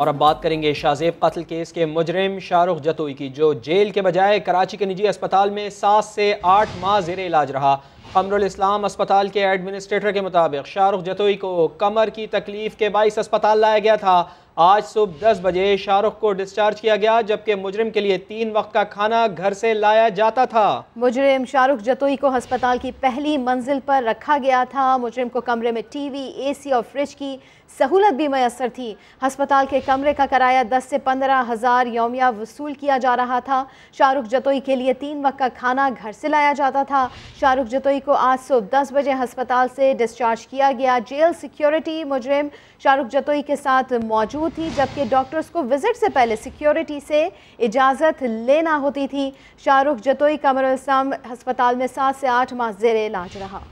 और अब बात करेंगे शाहजेब कत्ल केस के मुजरिम शाहरुख जतोई की जो जेल के बजाय कराची के निजी अस्पताल में सात से आठ माह जेर इलाज रहा कमरुल इस्लाम अस्पताल के एडमिनिस्ट्रेटर के मुताबिक शाहरुख जतोई को कमर की तकलीफ के बाईस अस्पताल लाया गया था आज सुबह दस बजे शाहरुख को डिस्चार्ज किया गया जबकि मुजरिम के लिए तीन वक्त का खाना घर से लाया जाता था मुजरिम शाहरुख जतोई को अस्पताल की पहली मंजिल पर रखा गया था मुजरिम को कमरे में टीवी एसी और फ्रिज की सहूलत भी मैसर थी हस्पताल के कमरे का किराया दस से पंद्रह हज़ार योमिया वसूल किया जा रहा था शाहरुख जतोई के लिए तीन वक्त का खाना घर से लाया जाता था शाहरुख जतोई को आज सुबह दस बजे हस्पताल से डिस्चार्ज किया गया जेल सिक्योरिटी मुजरिम शाहरुख जतोई के साथ मौजूद मौजूद थी जबकि डॉक्टर्स को विजिट से पहले सिक्योरिटी से इजाज़त लेना होती थी शाहरुख जतोई कमर इस्लाम अस्पताल में सात से आठ माह जेर इलाज रहा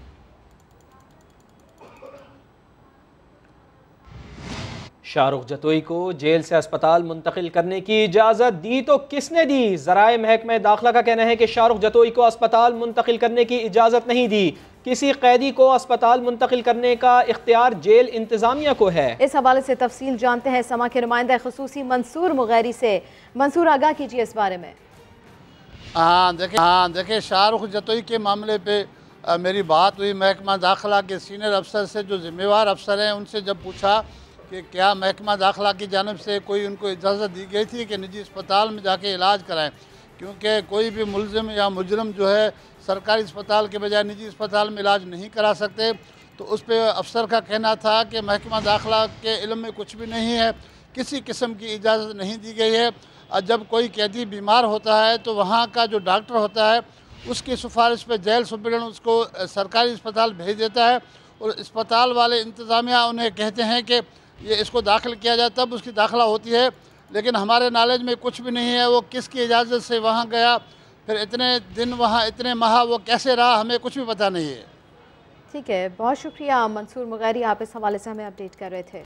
शाहरुख जतोई को जेल से अस्पताल मुंतकिल करने की इजाज़त दी तो किसने दी जराए महकमे दाखिला का कहना है कि शाहरुख जतोई को अस्पताल मुंतकिल करने की इजाज़त नहीं दी किसी कैदी को अस्पताल मुंतकिल करने का इख्तियार जेल इंतजामिया को है इस हवाले से तफसील जानते हैं समा के नुमाइंदा खसूस मंसूर मुगैरी से मंसूर आगाह कीजिए इस बारे में हाँ देखिए हाँ देखिए शाहरुख जतोई के मामले पर मेरी बात हुई महकमा दाखिला के सीनियर अफसर से जो ज़िम्मेवार अफसर हैं उनसे जब पूछा कि क्या महकमा दाखिला की जानब से कोई उनको इजाज़त दी गई थी कि निजी अस्पताल में जाके इलाज कराएं क्योंकि कोई भी मुलम या मुजरम जो है सरकारी अस्पताल के बजाय निजी अस्पताल में इलाज नहीं करा सकते तो उस पर अफसर का कहना था कि महकमा दाखिला के इलम में कुछ भी नहीं है किसी किस्म की इजाज़त नहीं दी गई है और जब कोई कैदी बीमार होता है तो वहाँ का जो डॉक्टर होता है उसकी सिफारिश पर जेल सुप्रिटेंड उसको सरकारी अस्पताल भेज देता है और अस्पताल वाले इंतज़ामिया उन्हें कहते हैं कि ये इसको दाखिल किया जाए तब उसकी दाखिला होती है लेकिन हमारे नॉलेज में कुछ भी नहीं है वो किसकी इजाज़त से वहाँ गया फिर इतने दिन वहाँ इतने माह वो कैसे रहा हमें कुछ भी पता नहीं है ठीक है बहुत शुक्रिया मंसूर मगैरी आप इस हवाले से हमें अपडेट कर रहे थे